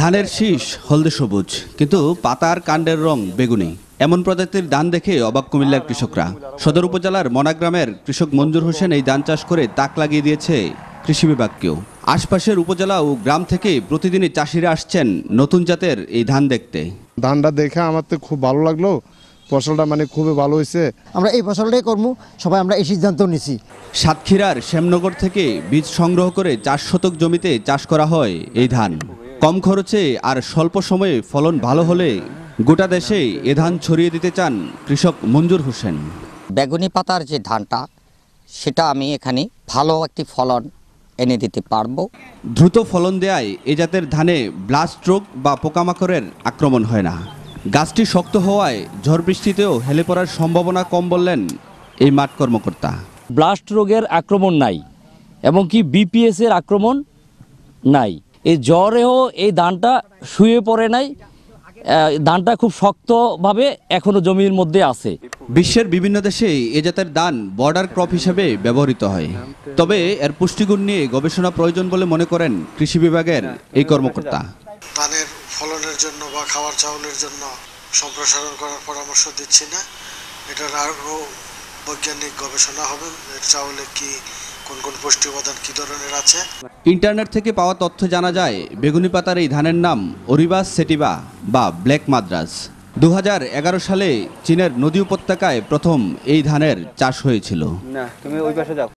ধানের শীষ হলদে সবুজ কিন্তু পাতার কাণ্ডের রং বেগুনি এমন প্রজাতির ধান দেখে অবাক কুমিল্লার কৃষকরা সদর উপজেলার মনাগ্রামের কৃষক মঞ্জুর হোসেন এই ধান চাষ করে তাক লাগিয়ে দিয়েছে কৃষি বিভাগকেও আশপাশের উপজেলা ও গ্রাম থেকে প্রতিদিনই চাষিরা আসছেন নতুন জাতের এই ধান দেখতে ধানটা দেখে আমার তো খুব ভালো লাগলো ফসলটা মানে খুবই ভালো হয়েছে আমরা এই ফসলটাই করবো সবাই আমরা এই সিদ্ধান্ত নিছি সাতক্ষীরার শ্যামনগর থেকে বীজ সংগ্রহ করে চার শতক জমিতে চাষ করা হয় এই ধান কম খরচে আর স্বল্প সময়ে ফলন ভালো হলে গোটা দেশে এ ধান ছড়িয়ে দিতে চান কৃষক মঞ্জুর হোসেন বেগুনি পাতার যে ধানটা সেটা আমি এখানে ভালো একটি ফলন এনে দিতে পারব দ্রুত ফলন দেয় এ জাতের ধানে ব্লাস্ট রোগ বা পোকামাকড়ের আক্রমণ হয় না গাছটি শক্ত হওয়ায় ঝড় বৃষ্টিতেও হেলে পড়ার সম্ভাবনা কম বললেন এই মাঠ কর্মকর্তা ব্লাস্ট রোগের আক্রমণ নাই এবং কি বিপিএস এর আক্রমণ নাই এই জ্বরেও এই ধানটা শুয়ে পড়ে নাই ধানটা খুব শক্তভাবে এখনো জমির মধ্যে আছে বিশ্বের বিভিন্ন দেশে এ জাতের দান বর্ডার ক্রপ হিসেবে ব্যবহৃত হয় তবে এর পুষ্টিগুণ নিয়ে গবেষণা প্রয়োজন বলে মনে করেন কৃষি বিভাগের এই কর্মকর্তা ধানের ফলনের জন্য বা খাওয়ার চাউলের জন্য সম্প্রসারণ করার পরামর্শ দিচ্ছি না এটার আরও বৈজ্ঞানিক গবেষণা হবে এর চাউলে কি কোন কোন পুষ্টি উপাদান কী ধরনের আছে ইন্টারনেট থেকে পাওয়া তথ্য জানা যায় বেগুনি পাতার এই ধানের নাম অরিবাস সেটিবা বা ব্ল্যাক মাদ্রাস দু সালে চীনের নদী উপত্যকায় প্রথম এই ধানের চাষ হয়েছিল না তুমি ওই পাশে যাও